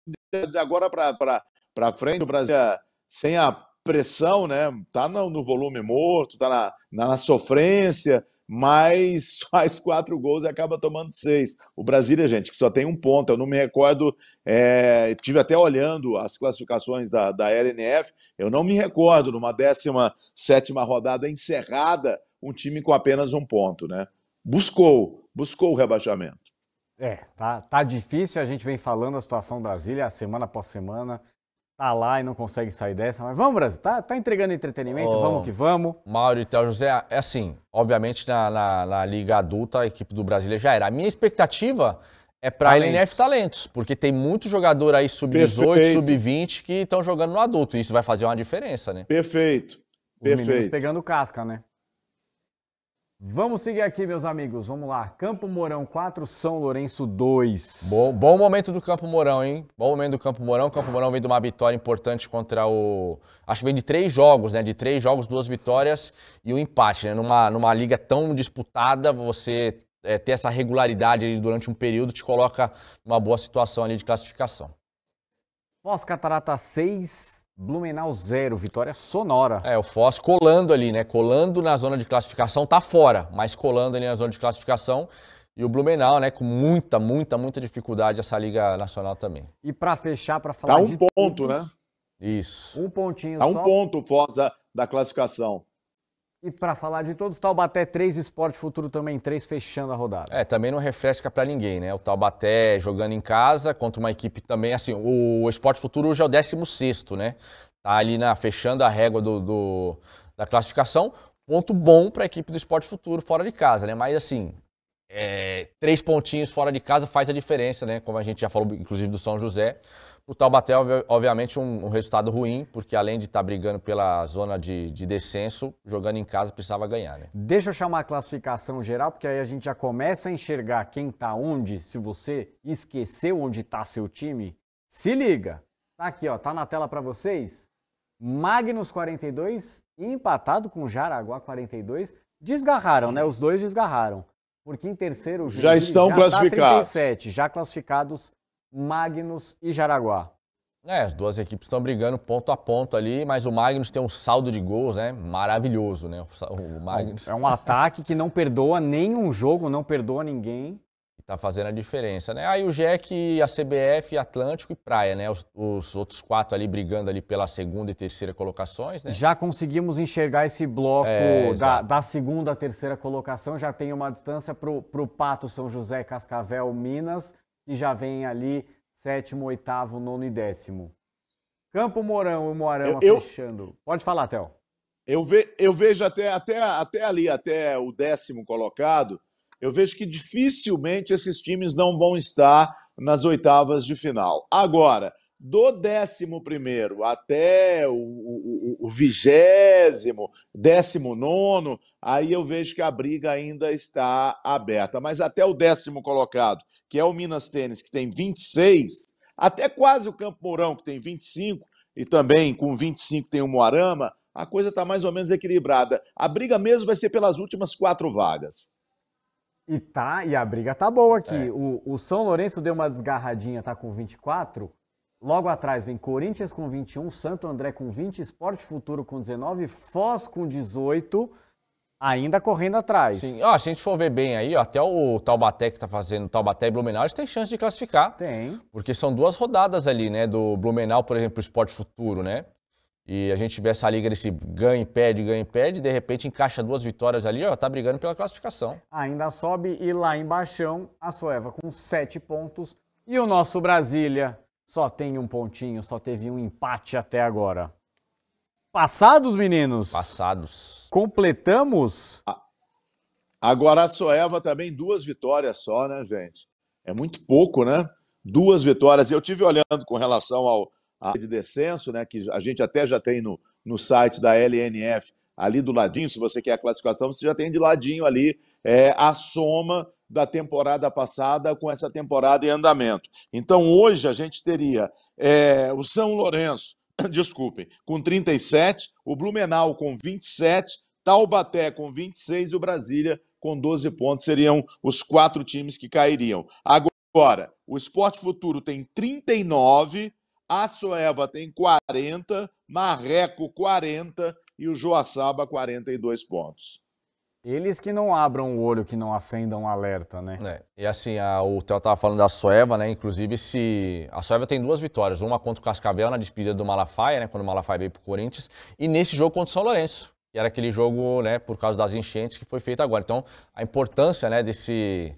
C: de agora para frente o Brasil, é sem a pressão, né, tá no, no volume morto, tá na, na, na sofrência, mas faz quatro gols e acaba tomando seis. O Brasil, gente, que só tem um ponto, eu não me recordo, é, tive até olhando as classificações da, da LNF, eu não me recordo numa 17 rodada encerrada, um time com apenas um ponto, né? Buscou, buscou o rebaixamento.
A: É, tá, tá difícil, a gente vem falando a situação Brasília semana após semana. Tá lá e não consegue sair dessa, mas vamos, Brasil, tá,
B: tá entregando entretenimento, oh, vamos que vamos. Mauro e Théo José, é assim, obviamente na, na, na, Liga Adulta a equipe do Brasília já era. A minha expectativa é pra Talentos. LNF Talentos, porque tem muito jogador aí sub-18, sub-20 que estão jogando no adulto, e isso vai fazer uma diferença, né? Perfeito, perfeito. Os pegando casca, né?
A: Vamos seguir aqui, meus amigos. Vamos lá. Campo Mourão 4, São
B: Lourenço 2. Bom, bom momento do Campo Mourão, hein? Bom momento do Campo Mourão. O Campo Mourão vem de uma vitória importante contra o. Acho que vem de três jogos, né? De três jogos, duas vitórias e um empate, né? Numa, numa liga tão disputada, você é, ter essa regularidade durante um período te coloca numa boa situação ali de classificação.
A: Pós-Catarata
B: 6, Blumenau zero, vitória sonora. É, o Foz colando ali, né? Colando na zona de classificação, tá fora, mas colando ali na zona de classificação. E o Blumenau, né, com muita, muita, muita dificuldade essa Liga Nacional também.
A: E para fechar, para falar Tá um ponto, né?
C: Isso. Um pontinho tá só. Tá um ponto o Foz da, da classificação.
A: E para falar de todos, Taubaté 3, Esporte Futuro também 3, fechando a rodada.
C: É, também
B: não refresca para ninguém, né? O Taubaté jogando em casa contra uma equipe também, assim, o Esporte Futuro hoje é o 16 né? Tá ali na, fechando a régua do, do da classificação. Ponto bom para a equipe do Esporte Futuro fora de casa, né? Mas assim, é, três pontinhos fora de casa faz a diferença, né? Como a gente já falou, inclusive, do São José. O Taubaté, obviamente, um, um resultado ruim, porque além de estar tá brigando pela zona de, de descenso, jogando em casa precisava ganhar, né?
A: Deixa eu chamar a classificação geral, porque aí a gente já começa a enxergar quem tá onde. Se você esqueceu onde tá seu time, se liga. Tá aqui, ó, tá na tela para vocês. Magnus 42 empatado com Jaraguá 42. Desgarraram, né? Os dois desgarraram. Porque em terceiro já estão tá já classificados. Tá 37, já classificados Magnus e
B: Jaraguá. É, as duas equipes estão brigando ponto a ponto ali, mas o Magnus tem um saldo de gols, né? Maravilhoso, né? O é Magnus. É um ataque que não perdoa nenhum jogo, não perdoa ninguém. Tá fazendo a diferença, né? Aí o Jack, a CBF, Atlântico e Praia, né? Os, os, outros quatro ali brigando ali pela segunda e terceira colocações, né? Já conseguimos enxergar esse bloco é, da,
A: da, segunda e terceira colocação, já tem uma distância pro, pro Pato, São José, Cascavel, Minas e já vem ali sétimo, oitavo, nono e décimo. Campo Mourão e Moarama eu, fechando. Eu,
C: Pode falar, Théo. Eu, ve, eu vejo até, até, até ali, até o décimo colocado, eu vejo que dificilmente esses times não vão estar nas oitavas de final. Agora, do 11 até o vigésimo, nono, aí eu vejo que a briga ainda está aberta. Mas até o décimo colocado, que é o Minas Tênis, que tem 26, até quase o Campo Mourão, que tem 25, e também com 25 tem o Moarama, a coisa está mais ou menos equilibrada. A briga mesmo vai ser pelas últimas quatro vagas.
A: E tá, e a briga tá boa aqui. É. O, o São Lourenço deu uma desgarradinha, tá com 24. Logo atrás vem Corinthians com 21, Santo André com 20, Esporte Futuro com 19, Foz com 18,
B: ainda correndo atrás. Sim, ó, se a gente for ver bem aí, ó, até o Taubaté que tá fazendo, Taubaté e Blumenau, eles têm chance de classificar. Tem. Porque são duas rodadas ali, né, do Blumenau, por exemplo, o Esporte Futuro, né? E a gente vê essa liga desse ganha e perde, ganha e perde, de repente encaixa duas vitórias ali, já tá brigando pela classificação.
A: Ainda sobe e lá embaixo a Soeva com sete pontos e o nosso Brasília só tem um pontinho, só teve um empate
C: até agora. Passados, meninos? Passados. Completamos? A, a Guaraçoeva também, duas vitórias só, né, gente? É muito pouco, né? Duas vitórias. Eu tive olhando com relação ao a de descenso, né? Que a gente até já tem no, no site da LNF ali do ladinho. Se você quer a classificação, você já tem de ladinho ali é, a soma da temporada passada com essa temporada em andamento. Então, hoje a gente teria é, o São Lourenço, desculpe, com 37, o Blumenau com 27, Taubaté com 26 e o Brasília com 12 pontos. Seriam os quatro times que cairiam. Agora, o Esporte Futuro tem 39, a Soeva tem 40, Marreco 40 e o Joaçaba 42 pontos.
A: Eles que não abram o olho, que não acendam um alerta, né? É,
B: e assim, a, o Theo estava falando da Soeva, né? Inclusive, se a Soeva tem duas vitórias. Uma contra o Cascavel na despedida do Malafaia, né? Quando o Malafaia veio para o Corinthians. E nesse jogo contra o São Lourenço. Que era aquele jogo, né? Por causa das enchentes que foi feito agora. Então, a importância, né? Desse,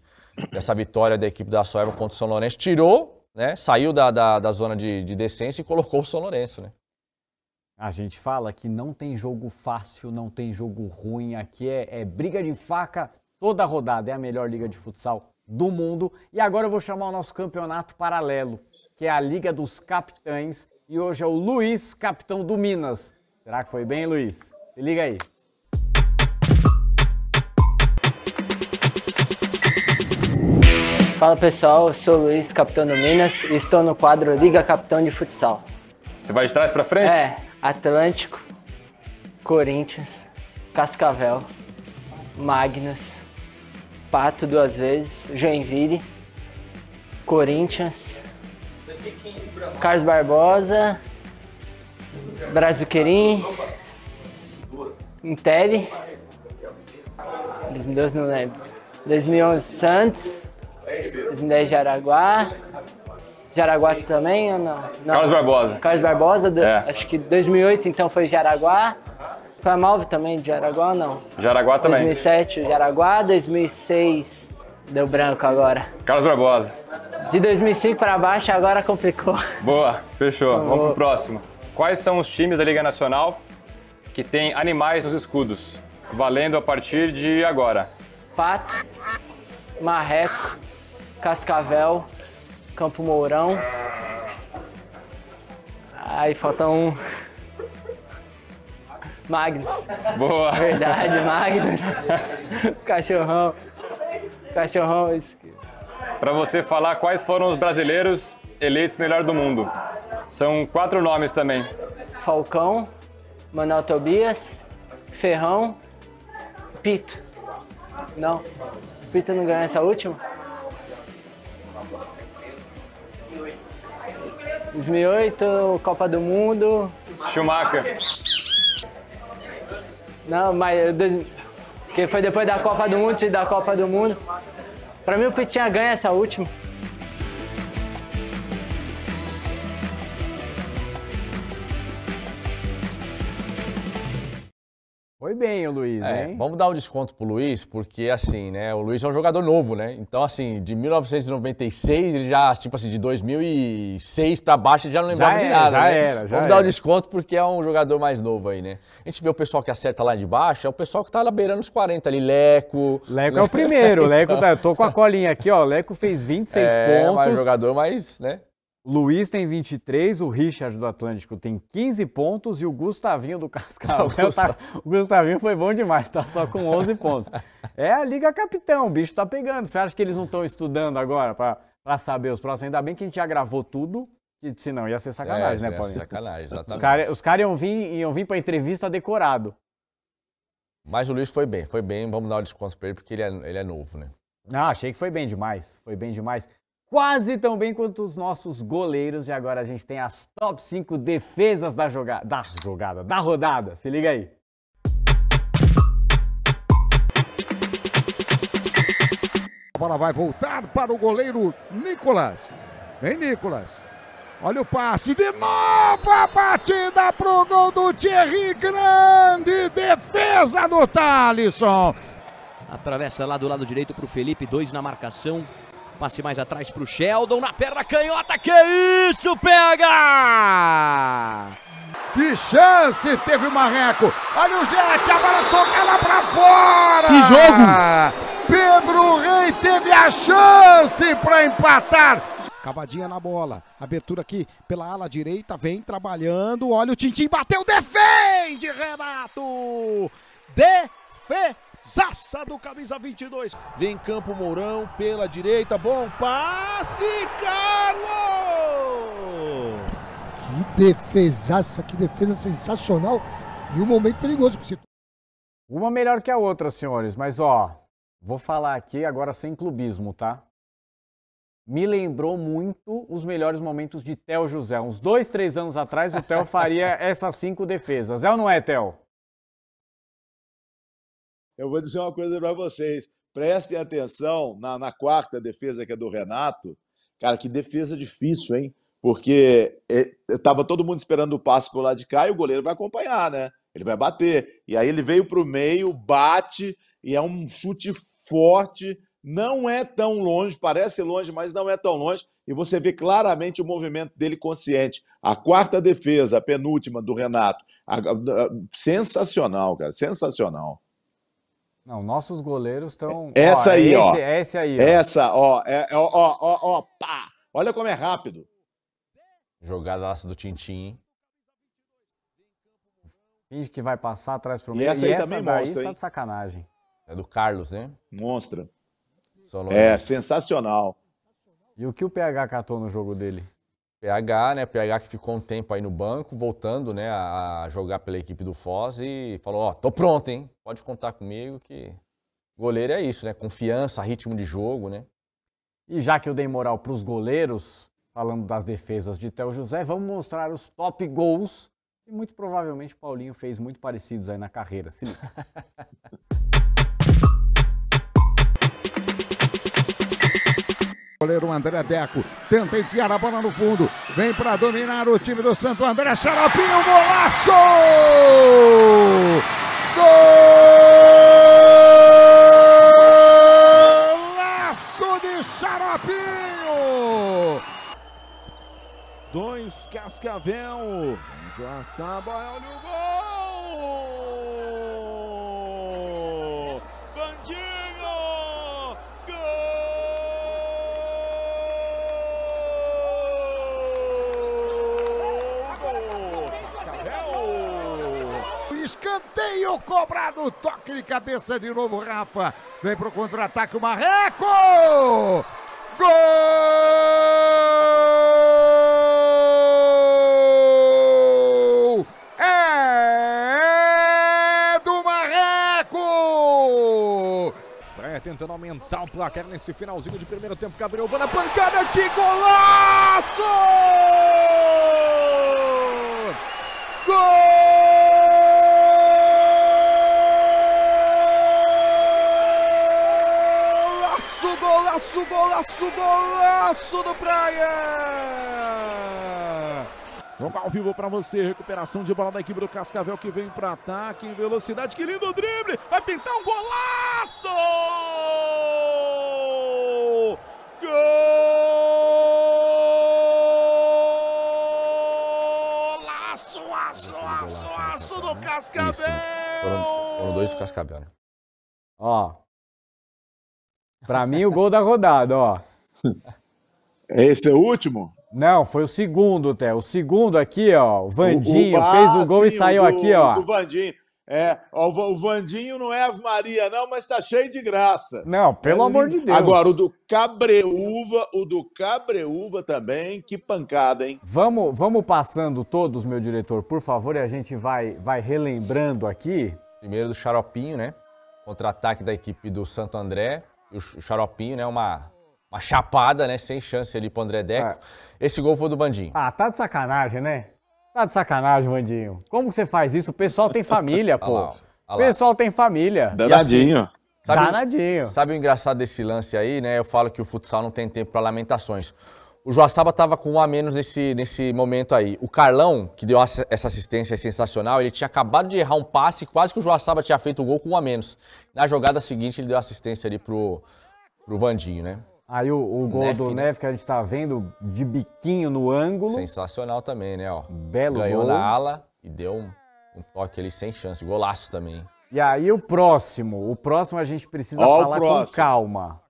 B: dessa vitória da equipe da Soeva contra o São Lourenço tirou, né? Saiu da, da, da zona de, de, decência e colocou o São Lourenço, né? A gente
A: fala que não tem jogo fácil, não tem jogo ruim, aqui é, é, briga de faca toda rodada, é a melhor liga de futsal do mundo. E agora eu vou chamar o nosso campeonato paralelo, que é a Liga dos Capitães, e hoje é o Luiz, capitão do Minas. Será que foi bem, Luiz? Se liga aí.
D: Fala pessoal, eu sou o Luiz, capitão do Minas, e estou no quadro Liga Capitão de Futsal.
E: Você vai de trás para frente?
D: É. Atlântico, Corinthians, Cascavel, Magnus, Pato duas vezes, Joinville, Corinthians, Carlos Barbosa, Brazuquerim, Intelli, 2012 não lembro, 2011 Santos, 2010 de Araguá, de Araguá também ou não? não? Carlos Barbosa. Carlos Barbosa, do, é. acho que 2008 então foi de Araguá. Foi a Malve também de Araguá ou não?
E: Jaraguá também. 2007
D: de Araguá, 2006 deu branco agora.
E: Carlos Barbosa.
D: De 2005 para baixo agora complicou. Boa, fechou. Então, Vamos pro próximo.
A: Quais são os times da Liga Nacional que tem animais nos escudos? Valendo a partir de agora.
D: Pato, marreco, cascavel, Campo Mourão. Aí falta um. Magnus. Boa! Verdade, Magnus. Cachorrão. Cachorrão. Para você
A: falar quais foram os brasileiros eleitos melhor do mundo. São quatro nomes também.
D: Falcão, Manuel Tobias, Ferrão, Pito. Não, Pito não ganhou essa última? 2008, Copa do Mundo. Schumacher. Não, mas. Dois, que foi depois da Copa do Mundo, da Copa do Mundo. Pra mim o Pitinha ganha essa última.
B: Foi bem o Luiz, é, hein? Vamos dar um desconto pro Luiz, porque assim, né? O Luiz é um jogador novo, né? Então, assim, de 1996, ele já, tipo assim, de 2006 para baixo, ele já não lembrava já de nada. Já né? era, já Vamos era. dar um desconto porque é um jogador mais novo aí, né? A gente vê o pessoal que acerta lá de baixo, é o pessoal que tá lá beirando os 40 ali, Leco. Leco é o primeiro, então... Leco, tá,
A: eu tô com a colinha aqui, ó. Leco fez 26 é, pontos. É, jogador mais, né? Luiz tem 23, o Richard do Atlântico tem 15 pontos e o Gustavinho do Cascavel. Tá, o Gustavinho foi bom demais, tá só com 11 pontos. É a Liga Capitão, o bicho tá pegando. Você acha que eles não estão estudando agora para saber os próximos? Ainda bem que a gente já gravou tudo. senão ia ser sacanagem, é, né, Paulinho? Sacanagem, exatamente. Os caras cara iam vir, iam vir pra entrevista decorado. Mas o Luiz foi bem, foi bem. Vamos dar o um desconto pra ele, porque ele é, ele é novo, né? Ah, achei que foi bem demais. Foi bem demais quase tão bem quanto os nossos goleiros. E agora a gente tem as top 5 defesas da jogada, da jogada, da rodada. Se liga aí.
E: A bola vai voltar para o goleiro Nicolas. Vem Nicolas. Olha o passe de nova batida pro gol do Thierry. Grande defesa do Talisson. Atravessa lá do lado direito pro Felipe, dois na marcação. Passe mais atrás para o Sheldon. Na perna canhota. Que isso, pega! Que chance teve o Marreco. Olha o Jack. Agora toca lá para fora. Que jogo! Pedro Rei teve a chance para empatar. Cavadinha na bola. Abertura aqui pela ala direita. Vem trabalhando. Olha o Tintim. Bateu. Defende, Renato. Defende.
C: Zaça do camisa 22. Vem campo Mourão pela direita. Bom passe, Carlos!
E: Que defesaça, que defesa sensacional e um momento perigoso o Cito. Uma melhor que a outra,
A: senhores, mas ó, vou falar aqui agora sem clubismo, tá? Me lembrou muito os melhores momentos de Theo José. Uns dois, três anos atrás, o Theo faria essas cinco defesas. É ou não é, Theo?
C: eu vou dizer uma coisa para vocês. Prestem atenção na, na, quarta defesa, que é do Renato. Cara, que defesa difícil, hein? Porque estava é, é, todo mundo esperando o passe o lado de cá e o goleiro vai acompanhar, né? Ele vai bater. E aí ele veio para o meio, bate, e é um chute forte. Não é tão longe, parece longe, mas não é tão longe. E você vê claramente o movimento dele consciente. A quarta defesa, a penúltima do Renato. A, a, a, sensacional, cara, sensacional.
A: Não, nossos goleiros estão. Essa é ó, aí, esse, ó. Essa aí, ó. Essa,
C: ó. É, é ó, ó, ó, pá. Olha como é rápido.
B: Jogadaça do Tintim.
A: Finge que vai passar atrás pro meio. E essa aí e também
B: mostra, está de sacanagem. É do Carlos, né? Monstra. É, sensacional.
A: E o que o PH catou no jogo dele?
B: PH, né? PH que ficou um tempo aí no banco, voltando, né, a jogar pela equipe do Foz e falou: "Ó, oh, tô pronto, hein? Pode contar comigo que goleiro é isso, né? Confiança, ritmo de jogo, né?" E já que eu dei
A: moral para os goleiros, falando das defesas de Théo José, vamos mostrar os top gols e muito provavelmente Paulinho fez muito parecidos aí na carreira, se liga.
E: Goleiro André Deco tenta enfiar a bola no fundo. Vem para dominar o time do Santo André. Xaropinho, golaço! Golaço de Xaropinho!
C: Dois Cascavel. Joaçaba, olha o gol! Bandido!
E: Escanteio cobrado, toque de cabeça de novo, Rafa. Vem pro contra-ataque o Marreco! Gol! É do Marreco! Praia tentando aumentar o placar nesse finalzinho de primeiro tempo. Gabriel na pancada, que golaço! Golaço, golaço, golaço
C: do Praia! Jogo ao vivo para você, recuperação de bola da equipe do Cascavel que vem para ataque em velocidade. Que lindo drible! Vai pintar um golaço! Golaço, aço, aço, aço do Cascavel!
B: Foram, foram dois do Cascavel, né?
A: Ó, para mim, o gol da rodada, ó.
C: Esse é o último?
A: Não, foi o segundo, até. O segundo aqui, ó. O Vandinho o, o, fez o gol sim, e saiu o, aqui, ó. Do
C: Vandinho. É, ó, o Vandinho não é Ave Maria, não, mas tá cheio de graça.
A: Não, pelo é, amor de Deus. Agora, o do
C: Cabreúva, o do Cabreúva também, que pancada, hein?
A: Vamos, vamos passando todos, meu diretor,
B: por favor, e a gente vai, vai relembrando aqui. Primeiro do Xaropinho, né? Contra-ataque da equipe do Santo André o Xaropinho, né? Uma, uma chapada, né? Sem chance ali pro André Deco. É. Esse gol foi do Vandinho. Ah, tá de sacanagem, né? Tá de sacanagem,
A: Vandinho. Como que você faz isso? O pessoal tem família, pô. Olha lá, olha lá. O pessoal tem família. Assim, Danadinho. Assim, sabe,
B: Danadinho. Sabe o engraçado desse lance aí, né? Eu falo que o futsal não tem tempo para lamentações. O Joaçaba estava com um a menos nesse, nesse momento aí. O Carlão, que deu essa assistência sensacional, ele tinha acabado de errar um passe, quase que o Joaçaba tinha feito o gol com um a menos. Na jogada seguinte, ele deu assistência ali pro, pro Vandinho, né? Aí o, o gol Nef, do né?
A: que a gente tá vendo, de biquinho no ângulo.
B: Sensacional também, né? Ó. Belo Ganhou gol. na ala e deu um, um toque ali sem chance. Golaço também.
A: E aí o próximo. O próximo a gente precisa Ó, falar com calma.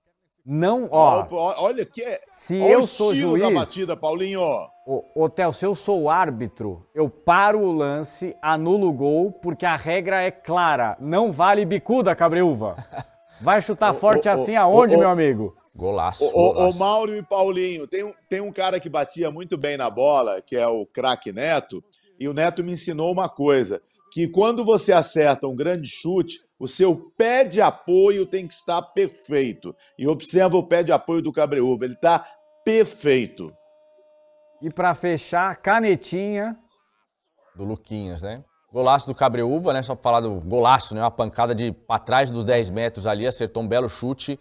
A: Não, ó.
C: olha que é. Se eu sou juiz. da batida, Paulinho.
A: Ô, o Theo, se eu sou o árbitro, eu paro o lance, anulo o gol, porque a regra é clara. Não vale bicuda, cabreúva.
C: Vai chutar forte assim aonde, meu
A: amigo? Golaço. Ô,
C: Mauro e Paulinho, tem um, tem um cara que batia muito bem na bola, que é o craque Neto, e o Neto me ensinou uma coisa que quando você acerta um grande chute, o seu pé de apoio tem que estar perfeito. E observa o pé de apoio do Cabreúva, ele está perfeito.
A: E para fechar,
B: canetinha do Luquinhas, né? Golaço do Cabreúva, né? Só para falar do golaço, né? Uma pancada de para trás dos 10 metros ali, acertou um belo chute.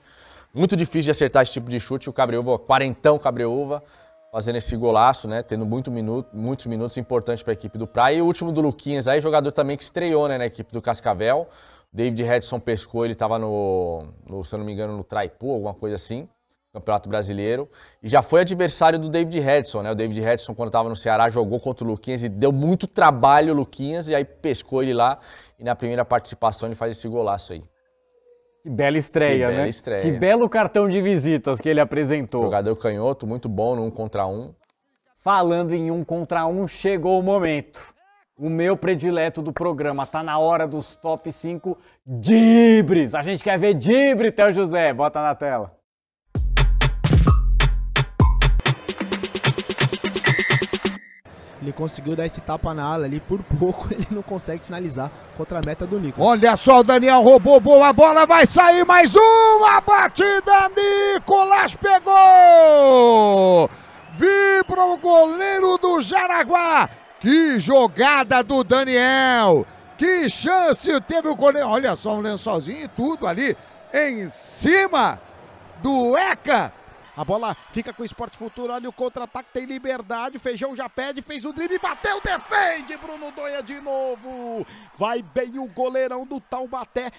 B: Muito difícil de acertar esse tipo de chute. O Cabreúva, quarentão Cabreúva, fazendo esse golaço, né? Tendo muito minuto, muitos minutos importantes para a equipe do Praia. E o último do Luquinhas, aí jogador também que estreou né, na equipe do Cascavel. David Redson pescou, ele estava no, no, se eu não me engano, no Traipu, alguma coisa assim, Campeonato Brasileiro. E já foi adversário do David Redson, né? O David Redson, quando estava no Ceará, jogou contra o Luquinhas e deu muito trabalho o Luquinhas, e aí pescou ele lá. E na primeira participação ele faz esse golaço aí. Que bela
A: estreia, que né? estreia. Que belo cartão de visitas que ele apresentou. Jogador canhoto,
B: muito bom no um contra um.
A: Falando em um contra um, chegou o momento. O meu predileto do programa tá na hora dos top 5 dibres. A gente quer ver dibre, Théo José. Bota na tela.
C: Ele conseguiu dar esse tapa na ala ali, por pouco ele não consegue finalizar contra a meta do Nicolas.
E: Olha só, o Daniel roubou boa bola, vai sair mais uma batida, Nicolas pegou! Vibra o goleiro do Jaraguá! Que jogada do Daniel! Que chance teve o goleiro! Olha só, um lençolzinho e tudo ali em cima do ECA a bola fica com o Esporte Futuro. Olha o contra-ataque, tem liberdade. Feijão já pede, fez o drible, bateu, defende. Bruno Doia de novo. Vai bem o goleirão do Taubaté.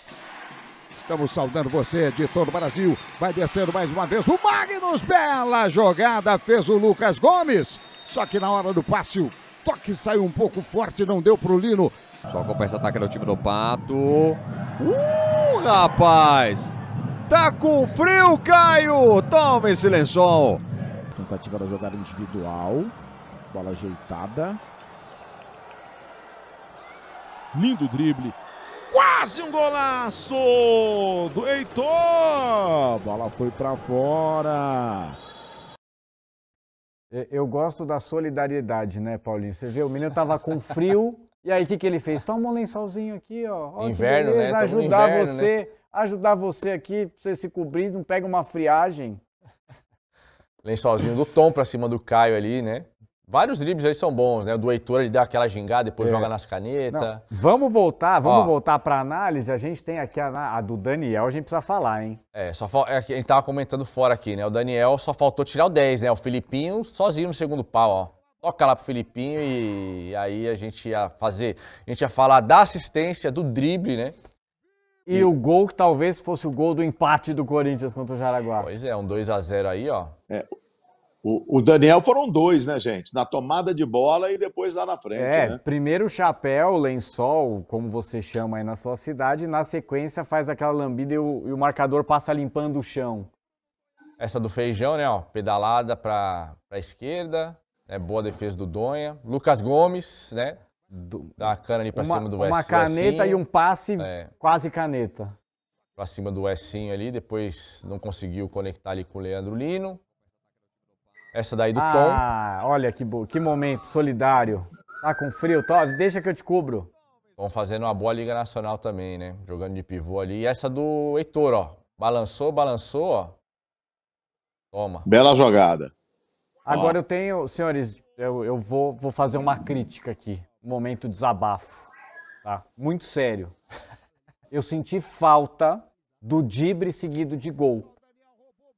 E: Estamos saudando você de todo o Brasil. Vai descendo mais uma vez o Magnus. Bela jogada fez o Lucas Gomes. Só que na hora do passe, o toque saiu um pouco forte, não deu pro Lino. Só compensa ataque do time do Pato. Uh, rapaz! Tá com frio, Caio! Toma esse lençol!
C: Tentativa da jogada individual. Bola ajeitada. Lindo drible. Quase um golaço do Heitor! Bola foi para fora.
A: Eu gosto da solidariedade, né, Paulinho? Você vê, o menino tava com frio, e aí o que, que ele fez? Toma um lençolzinho aqui, ó. ó inverno, né? beleza, né? ajudar inverno, você. Né? ajudar você aqui, pra você se cobrir, não pega uma friagem.
B: Lençolzinho do Tom pra cima do Caio ali, né? Vários dribles aí são bons, né? O do Heitor, ele dá aquela gingada, depois é. joga nas canetas.
A: Vamos voltar, vamos Ó. voltar pra análise. A gente tem aqui a, a, do
B: Daniel, a gente precisa falar, hein? É, só é, a gente tava comentando fora aqui, né? O Daniel só faltou tirar o 10, né? O Filipinho sozinho no segundo pau, ó toca lá pro Filipinho e aí a gente ia fazer, a gente ia falar da assistência, do drible, né?
A: E, o gol que talvez fosse o gol do empate do Corinthians contra o Jaraguá. Pois
C: é, um 2
B: a 0 aí, ó.
C: É, o, o, Daniel foram dois, né, gente? Na tomada de bola e depois lá na frente. É, né? primeiro
A: chapéu, lençol, como você chama aí na sua cidade, na sequência faz aquela lambida e o, e o marcador passa limpando o chão.
B: Essa do feijão, né, ó, pedalada para a esquerda, né, boa defesa do Donha. Lucas Gomes, né, do, a cana ali pra uma, cima do S. Uma caneta e assim. um
A: passe é, quase caneta.
B: Pra cima do Essinho ali, depois não conseguiu conectar ali com o Leandro Lino. Essa daí do ah, Tom. Ah,
A: olha que, que momento, solidário. Tá com frio, Tom deixa que eu te cubro.
B: estão fazendo uma boa Liga Nacional também, né? Jogando de pivô ali. E essa do Heitor, ó. Balançou, balançou, ó. Toma. Bela jogada. Agora ó.
A: eu tenho, senhores, eu, eu vou, vou fazer uma crítica aqui momento desabafo, tá? Muito sério. Eu senti falta do dibre seguido de gol.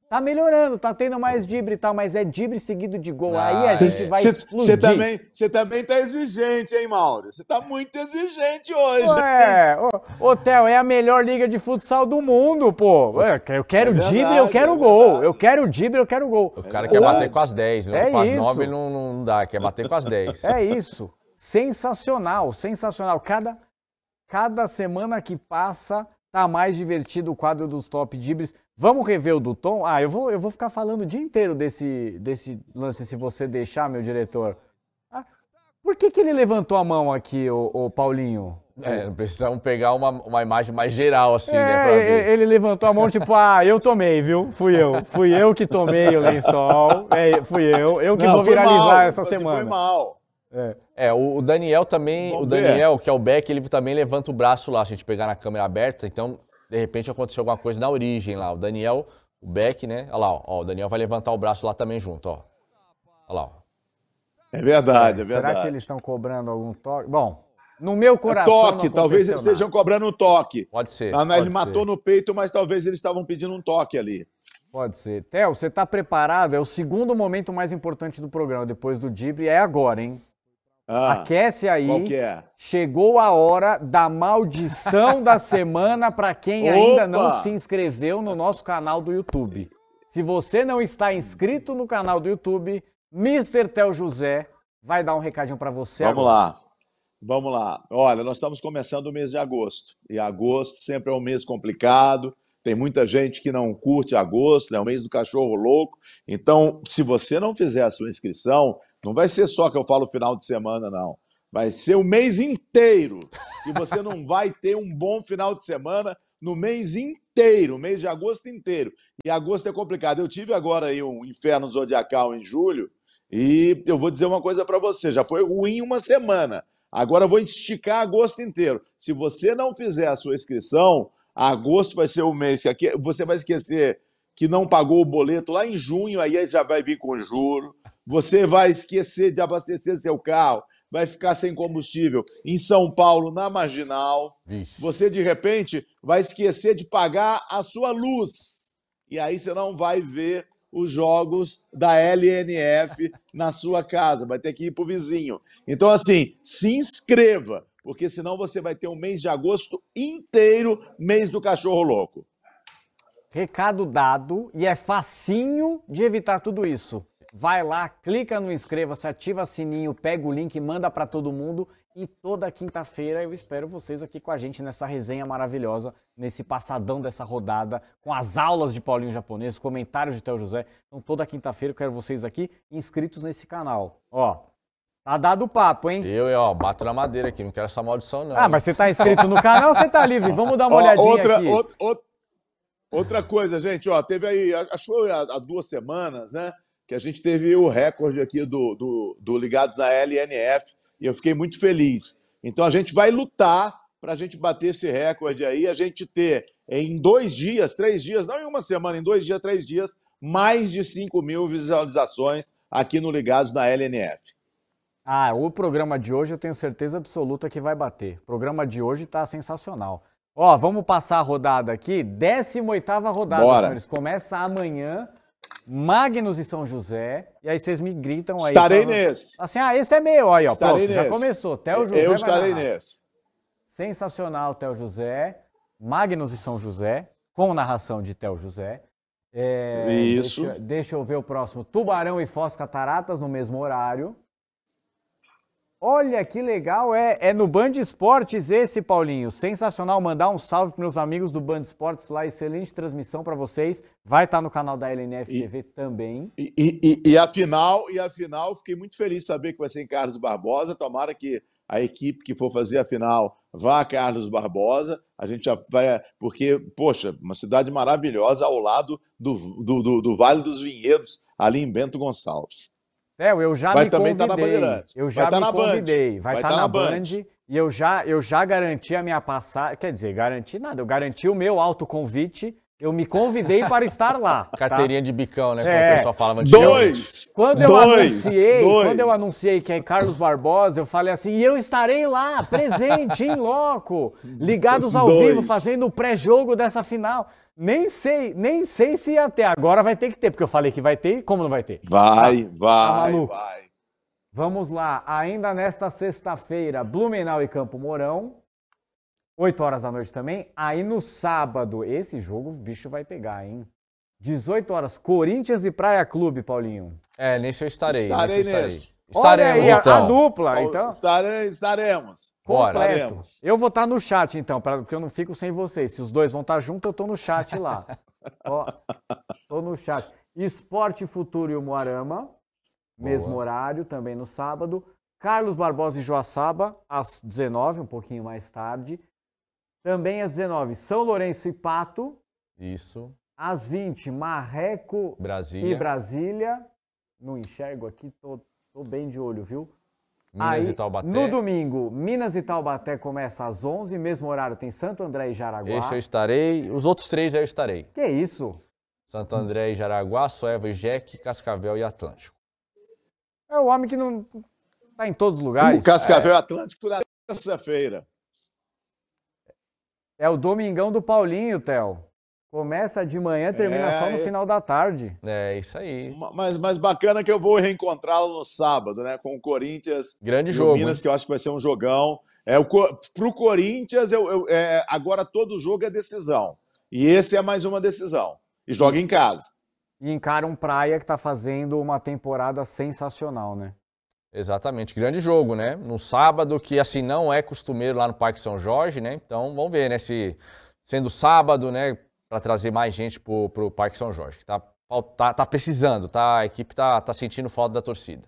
A: Tá melhorando, tá tendo mais dibre e tal, mas é dibre seguido de gol. Ah, Aí a ah, gente é. vai Você também, também tá exigente, hein, Mauro?
C: Você tá muito exigente hoje. Ué,
A: ô, Theo, é a melhor liga de futsal do mundo, pô. Eu quero é dibre, eu quero é gol. Eu quero dibre, eu quero gol. O cara quer bater com as
B: 10, né? É com as 9 não, não dá, quer bater com as 10. É isso. Sensacional,
A: sensacional. Cada, cada semana que passa tá mais divertido o quadro dos top dibres. Vamos rever o do Tom? Ah, eu vou, eu vou ficar falando o dia inteiro desse, desse lance, se você deixar, meu diretor. Ah, por que, que ele levantou a mão aqui, o, o Paulinho? É,
B: precisamos pegar uma, uma imagem mais geral, assim, né, é, né?
A: Ele levantou a mão, tipo, ah, eu tomei, viu? Fui eu. Fui eu que tomei o lençol. É, fui eu. Eu que Não, vou viralizar mal, essa semana. Foi
B: mal. Assim, é. É, o Daniel também, Vamos o Daniel, ver. que é o Beck, ele também levanta o braço lá, se a gente pegar na câmera aberta, então, de repente aconteceu alguma coisa na origem lá. O Daniel, o Beck, né? Olha lá, ó, o Daniel vai levantar o braço lá também junto,
C: ó. Olha lá, ó. É verdade, é verdade. Será que
A: eles estão cobrando algum toque?
B: Bom,
C: no meu é coração. É toque, talvez eles estejam cobrando um toque. Pode ser. Ana, ah, ele matou no peito, mas talvez eles estavam pedindo um toque ali. Pode ser. Theo, você está preparado? É o segundo
A: momento mais importante do programa, depois do Dibre, é agora, hein? Ah, Aquece aí. Qual que é? Chegou a hora da maldição da semana para quem Opa! ainda não se inscreveu no nosso canal do YouTube. Se você não está inscrito no canal do YouTube, Mr. Tel José vai dar um recadinho para você. Vamos agora. lá.
C: Vamos lá. Olha, nós estamos começando o mês de agosto. E agosto sempre é um mês complicado. Tem muita gente que não curte agosto, né? é né? o mês do cachorro louco. Então, se você não fizer a sua inscrição, não vai ser só que eu falo final de semana, não. Vai ser o mês inteiro. E você não vai ter um bom final de semana no mês inteiro, mês de agosto inteiro. E agosto é complicado. Eu tive agora aí um inferno zodiacal em julho e eu vou dizer uma coisa para você, já foi ruim uma semana. Agora eu vou esticar agosto inteiro. Se você não fizer a sua inscrição, agosto vai ser o mês que você vai esquecer que não pagou o boleto lá em junho, aí já vai vir com juro você vai esquecer de abastecer seu carro, vai ficar sem combustível. Em São Paulo, na marginal, você de repente vai esquecer de pagar a sua luz. E aí você não vai ver os jogos da LNF na sua casa, vai ter que ir para o vizinho. Então, assim, se inscreva, porque senão você vai ter um mês de agosto inteiro mês do cachorro louco. Recado dado
A: e é facinho de evitar tudo isso. Vai lá, clica no inscreva-se, ativa sininho, pega o link, manda para todo mundo e toda quinta-feira eu espero vocês aqui com a gente nessa resenha maravilhosa, nesse passadão dessa rodada, com as aulas de Paulinho Japonês, comentários de Theo José. Então toda quinta-feira eu quero vocês aqui inscritos nesse canal. Ó, Tá dado o papo, hein? Eu, ó, bato na madeira
B: aqui, não quero essa maldição, não. Ah, mas você tá inscrito no canal, você tá livre. Vamos dar uma ó, olhadinha outra, aqui. Outra,
C: outra, outra coisa, gente, ó, teve aí, acho que há duas semanas, né? que a gente teve o recorde aqui do, do, do Ligados na LNF e eu fiquei muito feliz. Então a gente vai lutar para a gente bater esse recorde aí, a gente ter em dois dias, três dias, não em uma semana, em dois dias, três dias, mais de 5 mil visualizações aqui no Ligados na LNF. Ah, o programa de hoje eu tenho certeza
A: absoluta que vai bater. O programa de hoje está sensacional. Ó, vamos passar a rodada aqui, 18 rodada, Bora. senhores. Começa amanhã Magnus e São José. E aí vocês me gritam aí. Estarei falando, nesse. Assim, ah, esse é meu. Aí, ó, estarei pronto, nesse. já começou. Theo José. Eu estarei nesse. Sensacional, Theo José. Magnus e São José, com narração de Theo José. É, Isso. Deixa, deixa, eu ver o próximo. Tubarão e Foz Cataratas no mesmo horário. Olha que legal, é, é no Band Esportes esse, Paulinho. Sensacional, mandar um salve para meus amigos do Band Esportes lá, excelente transmissão para vocês. Vai estar tá no canal da LNF TV e, também. E,
C: e, e, afinal, e afinal, fiquei muito feliz de saber que vai ser em Carlos Barbosa. Tomara que a equipe que for fazer a final vá a Carlos Barbosa. A gente já vai, porque, poxa, uma cidade maravilhosa ao lado do, do, do, do Vale dos Vinhedos, ali em Bento Gonçalves.
A: É, eu já vai me também convidei. Tá na eu já vai tá me convidei. Vai estar tá, tá na, na Band. Band. E eu já, eu já garanti a minha passagem. Quer dizer, garanti nada. Eu garanti o meu autoconvite eu me convidei para estar lá. Tá? Carteirinha
B: de bicão, né? Como o é. pessoal falava de Dois! Quando eu dois, anunciei,
A: dois. quando eu anunciei que é Carlos Barbosa, eu falei assim: e eu estarei
C: lá, presente, em
A: loco, ligados ao dois. vivo, fazendo o pré-jogo dessa final. Nem sei, nem sei se até agora vai ter que ter, porque eu falei que vai ter, como não vai ter?
C: Vai, tá, tá vai, tá vai.
A: Vamos lá, ainda nesta sexta-feira, Blumenau e Campo Mourão, 8 horas da noite também. Aí no sábado, esse jogo o bicho vai pegar, hein? 18 horas, Corinthians e Praia Clube, Paulinho.
C: É, nesse eu estarei. Estarei nesse. Eu estarei. Estaremos, aí, então. a dupla, então. Estarei, estaremos. Bora. Estaremos.
A: Eu vou estar tá no chat, então, pra, porque eu não fico sem vocês. Se os dois vão estar tá juntos, eu tô no chat lá. Ó, tô no chat. Esporte Futuro e o Moarama, mesmo horário, também no sábado. Carlos Barbosa e Joaçaba, às 19, um pouquinho mais tarde. Também às 19, São Lourenço e Pato. Isso. Às 20, Marreco Brasília. e Brasília. Não enxergo aqui, tô, tô bem de olho, viu?
B: Minas Aí, e Taubaté. No domingo,
A: Minas e Taubaté começa às 11, mesmo horário tem Santo André e Jaraguá. Esse eu
B: estarei, os outros três eu estarei. Que isso? Santo André e Jaraguá, Soeva e Jeque, Cascavel e Atlântico.
A: É o homem que não tá em todos os lugares. O Cascavel é. e é. Atlântico
C: na terça-feira.
A: É o Domingão do Paulinho, Theo.
C: Começa de manhã, termina é, só no final da tarde. É, isso aí. Mas, mas bacana que eu vou reencontrá-lo no sábado, né? Com o Corinthians. Grande jogo. Minas, que eu acho que vai ser um jogão. É, o, pro Corinthians, eu, eu é, agora todo jogo é decisão. E esse é mais uma decisão. E joga em casa.
A: E encara um praia que tá fazendo uma
B: temporada sensacional, né? Exatamente, grande jogo, né? Num sábado que assim não é costumeiro lá no Parque São Jorge, né? Então vamos ver, né? Se sendo sábado, né? Para trazer mais gente pro, o Parque São Jorge, que tá, tá, tá precisando, tá? A equipe tá, tá sentindo falta da torcida.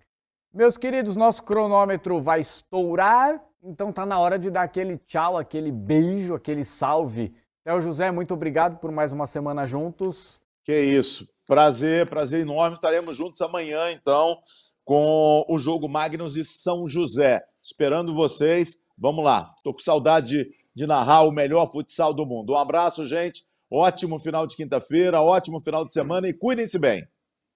A: Meus queridos, nosso cronômetro vai estourar, então tá na hora de dar aquele tchau, aquele beijo, aquele salve. Théo José, muito obrigado por mais uma semana juntos.
C: Que isso, prazer, prazer enorme. Estaremos juntos amanhã, então com o jogo Magnus e São José. Esperando vocês. Vamos lá. Tô com saudade de narrar o melhor futsal do mundo. Um abraço, gente. Ótimo final de quinta-feira, ótimo final de semana e cuidem-se bem.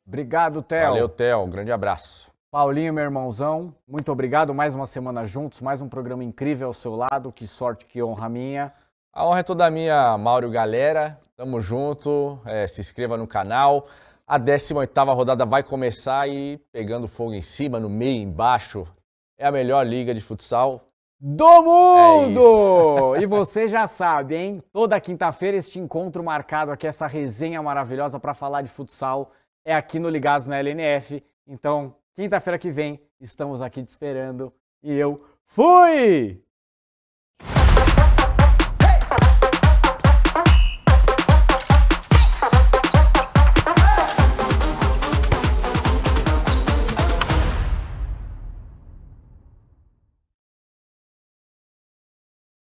C: Obrigado, Theo. Valeu, Theo.
B: Um grande abraço.
A: Paulinho, meu irmãozão, muito obrigado. Mais uma semana juntos, mais um programa incrível ao seu lado. Que sorte, que honra minha.
B: A honra é toda minha, Mauro Galera. Tamo junto. É, se inscreva no canal. A 18ª rodada vai começar e pegando fogo em cima, no meio, embaixo. É a melhor liga de futsal
A: do mundo! É e você já sabe, hein? Toda quinta-feira este encontro marcado aqui, essa resenha maravilhosa para falar de futsal é aqui no Ligados na LNF. Então, quinta-feira que vem, estamos aqui te esperando. E eu fui!